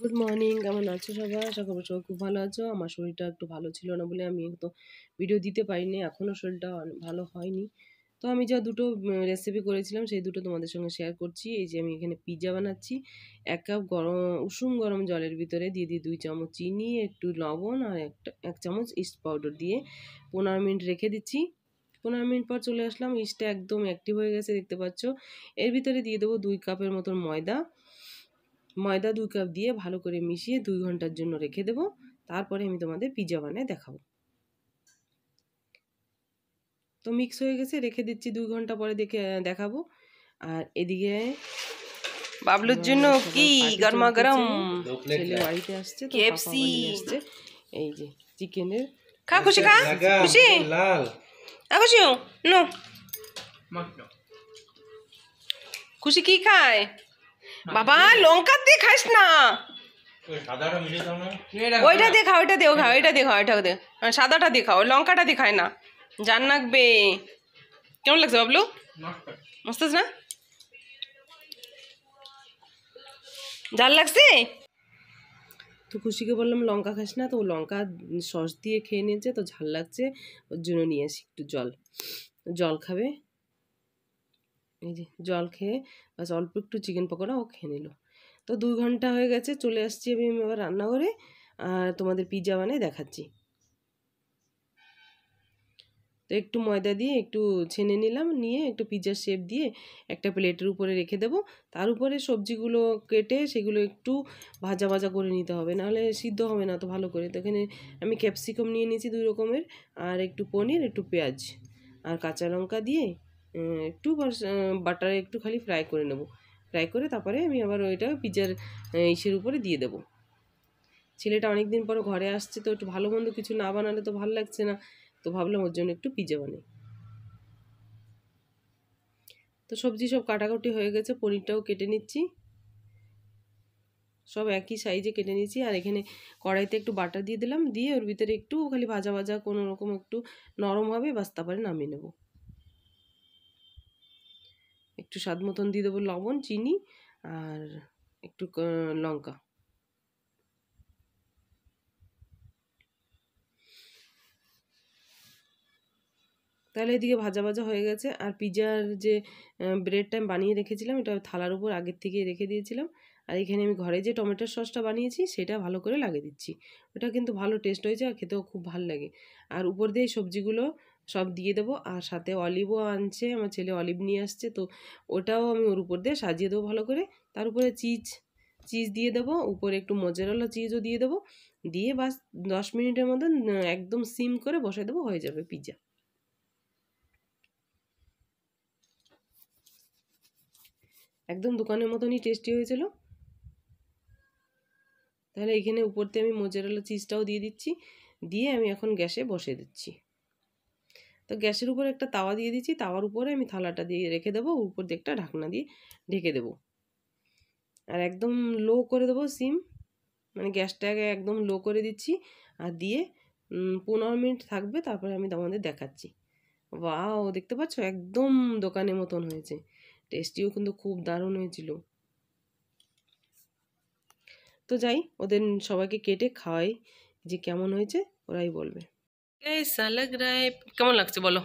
good morning কেমন আছো সবাই আশা করবো সবাই খুব ভালো আছো আমার শরীরটা একটু ভালো ছিল না বলে আমি তো ভিডিও দিতে পারিনি এখনও শরীরটা ভালো হয়নি তো আমি যা দুটো রেসিপি করেছিলাম সেই দুটো তোমাদের সঙ্গে শেয়ার করছি এই যে আমি এখানে পিৎজা বানাচ্ছি এক কাপ গরম উষুম গরম জলের ভিতরে দিয়ে দিই দুই চামচ চিনি একটু লবণ আর একটা এক চামচ ইস্ট পাউডার দিয়ে পনেরো মিনিট রেখে দিচ্ছি পনেরো মিনিট পর চলে আসলাম ইস্টটা একদম অ্যাক্টিভ হয়ে গেছে দেখতে পাচ্ছ এর ভিতরে দিয়ে দেবো দুই কাপের মতন ময়দা ময়দা দু কাপ দিয়ে ভালো করে মিশিয়ে দুই ঘন্টার জন্য রেখে দেব তারপরে আমি তোমাদের পিজা বানায় দেখাবো তো মিক্স হয়ে গেছে রেখে দিচ্ছি দুই ঘন্টা পরে দেখে দেখাবো আর এদিকে বাবলুর জন্য কি গরমা গরম ছেলে বাড়িতে আসছে কেএফসি আসছে এই যে চিকেনের খা খুশি খা খুশি লাল আ খুশি নো খুশি কি খায় বাবা লঙ্কা দিয়ে খাস না ওইটা দিয়ে খাও ওইটা দিয়েও খাও ওইটা দিয়ে খাও ওইটা হ্যাঁ, দে সাদাটা দিয়ে খাও লঙ্কাটা দিয়ে খাই না জান লাগবে কেমন লাগছে বাবলু মস্ত না জাল লাগছে তো খুশিকে বললাম লঙ্কা খাস না তো লঙ্কা সস দিয়ে খেয়ে নিয়েছে তো ঝাল লাগছে ওর জন্য নিয়ে আসি একটু জল জল খাবে এই যে জল খেয়ে বাস অল্প একটু চিকেন পকোড়া ও খেয়ে নিল তো দুই ঘন্টা হয়ে গেছে চলে আসছি আমি এবার রান্নাঘরে আর তোমাদের পিজা বানিয়ে দেখাচ্ছি তো একটু ময়দা দিয়ে একটু ছেনে নিলাম নিয়ে একটু পিজার শেপ দিয়ে একটা প্লেটের উপরে রেখে দেব তার উপরে সবজিগুলো কেটে সেগুলো একটু ভাজা ভাজা করে নিতে হবে নাহলে সিদ্ধ হবে না তো ভালো করে তো এখানে আমি ক্যাপসিকাম নিয়ে নিয়েছি দুই রকমের আর একটু পনির একটু পেঁয়াজ আর কাঁচা লঙ্কা দিয়ে একটু বাটার একটু খালি ফ্রাই করে নেব ফ্রাই করে তারপরে আমি আবার ওইটা পিজার ইসের উপরে দিয়ে দেবো ছেলেটা অনেক দিন পর ঘরে আসছে তো একটু ভালো মন্দ কিছু না বানালে তো ভালো লাগছে না তো ভাবলাম ওর জন্য একটু পিজা বানাই তো সবজি সব কাটাকুটি হয়ে গেছে পনিরটাও কেটে নিচ্ছি সব একই সাইজে কেটে নিচ্ছি আর এখানে কড়াইতে একটু বাটা দিয়ে দিলাম দিয়ে ওর ভিতরে একটু খালি ভাজা ভাজা কোনো রকম একটু নরম হবে বাস তারপরে নামিয়ে নেবো একটু স্বাদ মতন দিয়ে দেবো লবণ চিনি আর একটু লঙ্কা তাহলে এদিকে ভাজা ভাজা হয়ে গেছে আর পিজার যে ব্রেডটা আমি বানিয়ে রেখেছিলাম এটা থালার উপর আগের থেকেই রেখে দিয়েছিলাম আর এখানে আমি ঘরে যে টমেটোর সসটা বানিয়েছি সেটা ভালো করে লাগিয়ে দিচ্ছি ওটা কিন্তু ভালো টেস্ট হয়েছে আর খেতেও খুব ভালো লাগে আর উপর দিয়ে সবজিগুলো সব দিয়ে দেবো আর সাথে অলিভও আনছে আমার ছেলে অলিভ নিয়ে আসছে তো ওটাও আমি ওর উপর দিয়ে সাজিয়ে দেবো ভালো করে তার উপরে চিজ চিজ দিয়ে দেবো উপরে একটু মোজারেলা চিজও দিয়ে দেবো দিয়ে বাস দশ মিনিটের মতন একদম সিম করে বসে দেবো হয়ে যাবে পিজা একদম দোকানের মতনই টেস্টি হয়েছিল তাহলে এখানে উপরতে আমি মোজারেলা চিজটাও দিয়ে দিচ্ছি দিয়ে আমি এখন গ্যাসে বসে দিচ্ছি তো গ্যাসের উপর একটা তাওয়া দিয়ে দিচ্ছি তাওয়ার উপরে আমি থালাটা দিয়ে রেখে দেবো উপর দিকটা ঢাকনা দিয়ে ঢেকে দেবো আর একদম লো করে দেবো সিম মানে গ্যাসটাকে একদম লো করে দিচ্ছি আর দিয়ে পনেরো মিনিট থাকবে তারপরে আমি তোমাদের দেখাচ্ছি বাও দেখতে পাচ্ছ একদম দোকানের মতন হয়েছে টেস্টিও কিন্তু খুব দারুণ হয়েছিল তো যাই ওদের সবাইকে কেটে খাওয়াই যে কেমন হয়েছে ওরাই বলবে कैसा लग রায় কেমন লাগছে বলো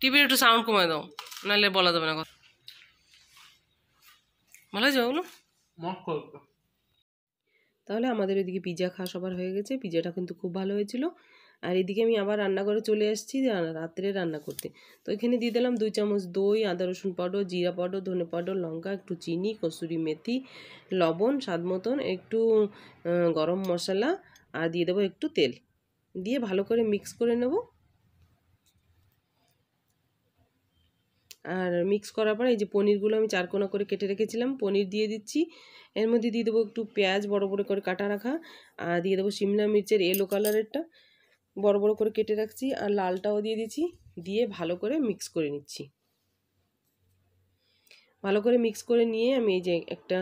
টিভির একটু সাউন্ড কমে দাও নাহলে বলা যাবে না কথা ভালো হয়েছে বলো তাহলে আমাদের ওইদিকে পিজা খাওয়া সবার হয়ে গেছে পিজাটা কিন্তু খুব ভালো হয়েছিল আর এদিকে আমি আবার রান্নাঘরে চলে আসছি রাত্রে রান্না করতে তো এখানে দিয়ে দিলাম দুই চামচ দই আদা রসুন পাউডার জিরা পাউডার ধনে পাউডার লঙ্কা একটু চিনি কসুরি মেথি লবণ স্বাদ মতন একটু গরম মশলা আর দিয়ে দেবো একটু তেল দিয়ে ভালো করে মিক্স করে নেব আর মিক্স করার পরে এই যে পনিরগুলো আমি চারকোনা করে কেটে রেখেছিলাম পনির দিয়ে দিচ্ছি এর মধ্যে দিয়ে দেবো একটু পেঁয়াজ বড় বড় করে কাটা রাখা আর দিয়ে দেবো সিমলা মির্চের এলো কালারেরটা বড় বড় করে কেটে রাখছি আর লালটাও দিয়ে দিচ্ছি দিয়ে ভালো করে মিক্স করে নিচ্ছি ভালো করে মিক্স করে নিয়ে আমি এই যে একটা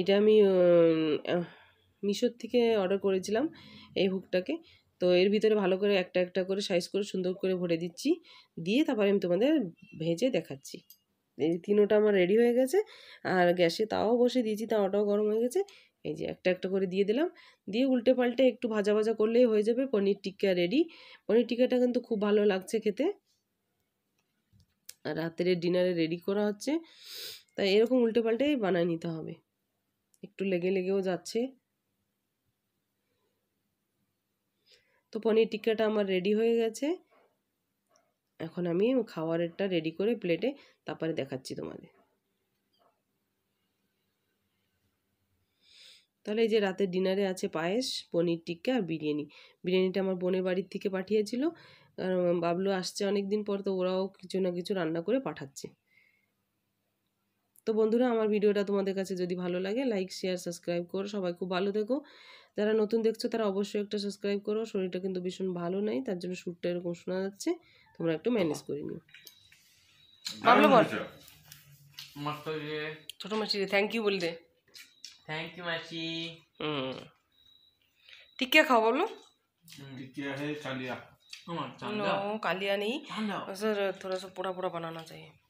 এটা আমি মিশোর থেকে অর্ডার করেছিলাম এই হুকটাকে তো এর ভিতরে ভালো করে একটা একটা করে সাইজ করে সুন্দর করে ভরে দিচ্ছি দিয়ে তারপরে আমি তোমাদের ভেজে দেখাচ্ছি এই তিনোটা আমার রেডি হয়ে গেছে আর গ্যাসে তাও বসে দিয়েছি তা ওটাও গরম হয়ে গেছে এই যে একটা একটা করে দিয়ে দিলাম দিয়ে উল্টে পাল্টে একটু ভাজা ভাজা করলেই হয়ে যাবে পনির টিক্কা রেডি পনির টিক্কাটা কিন্তু খুব ভালো লাগছে খেতে আর রাতের ডিনারে রেডি করা হচ্ছে তাই এরকম উল্টে পাল্টেই বানায় নিতে হবে একটু লেগে লেগেও যাচ্ছে তো পনির টিক্কাটা আমার রেডি হয়ে গেছে এখন আমি খাওয়ারেরটা রেডি করে প্লেটে তারপরে দেখাচ্ছি তোমাদের তাহলে এই যে রাতের ডিনারে আছে পায়েস পনির টিক্কা আর বিরিয়ানি বিরিয়ানিটা আমার বোনের বাড়ির থেকে পাঠিয়েছিল কারণ বাবলু আসছে অনেক দিন পর তো ওরাও কিছু না কিছু রান্না করে পাঠাচ্ছে তো বন্ধুরা আমার ভিডিওটা তোমাদের কাছে যদি ভালো লাগে লাইক শেয়ার সাবস্ক্রাইব করো সবাই খুব ভালো থেকো যারা নতুন দেখছো তারা অবশ্যই একটা সাবস্ক্রাইব করো শরীরটা কিন্তু ভীষণ ভালো নাই তার জন্য সুরটা এরকম শোনা যাচ্ছে তোমরা একটু ম্যানেজ করে নিও বাবলু বল ছোট মাসি থ্যাংক ইউ বল দে থ্যাংক ইউ মাসি হুম টিকিয়া খাও বলো টিকিয়া হে কালিয়া নেই कालिया नहीं सर পোড়া পোড়া पूरा চাই